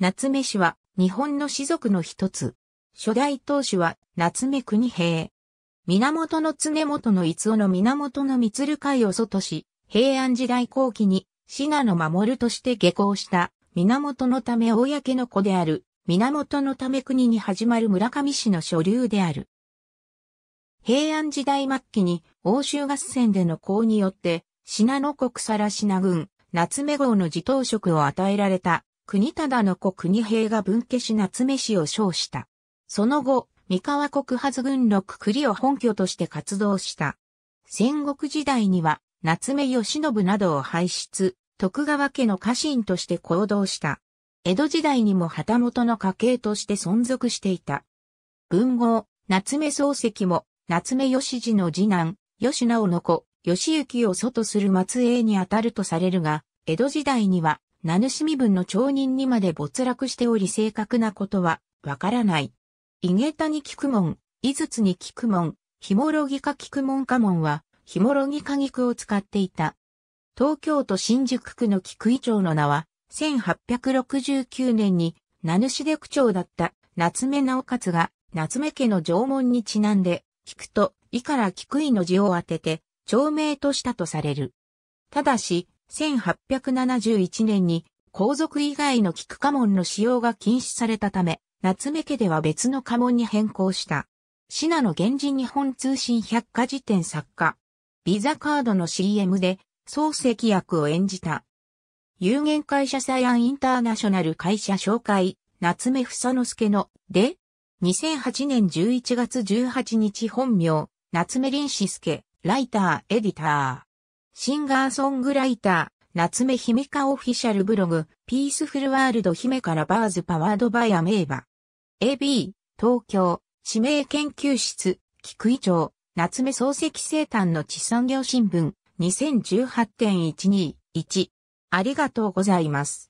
夏目氏は日本の士族の一つ。初代当主は夏目国平。源の常元の逸夫の源のる会を祖とし、平安時代後期に信濃守として下校した源のため公の子である源のため国に始まる村上氏の所流である。平安時代末期に欧州合戦での功によって、信濃国更品郡、夏目号の自頭職を与えられた国忠の子国平が分家し夏目氏を称した。その後、三河国発軍六栗を本拠として活動した。戦国時代には、夏目義信などを輩出、徳川家の家臣として行動した。江戸時代にも旗本の家系として存続していた。文豪、夏目漱石も、夏目義次の次男、吉直の子、吉行を祖とする末裔にあたるとされるが、江戸時代には名主身分の町人にまで没落しており正確なことはわからない。井桁に聞く門、井筒に聞く門、ひもろぎか聞く門家門は、ひもろぎか菊を使っていた。東京都新宿区の菊井町の名は、1869年に名主で区長だった夏目直勝が夏目家の縄文にちなんで、菊と、井から菊井の字を当てて、町名としたとされる。ただし、1871年に皇族以外の菊家紋の使用が禁止されたため、夏目家では別の家紋に変更した。シナの源氏日本通信百科事典作家。ビザカードの CM で、世記役を演じた。有限会社サイアンインターナショナル会社紹介、夏目房之助の、で、2008年11月18日本名、夏目林志助、ライター、エディター。シンガーソングライター、夏目ひめかオフィシャルブログ、ピースフルワールド姫からバーズパワードバイアメーバ。AB、東京、指名研究室、菊井町、夏目漱石生誕の地産業新聞、2018.121。ありがとうございます。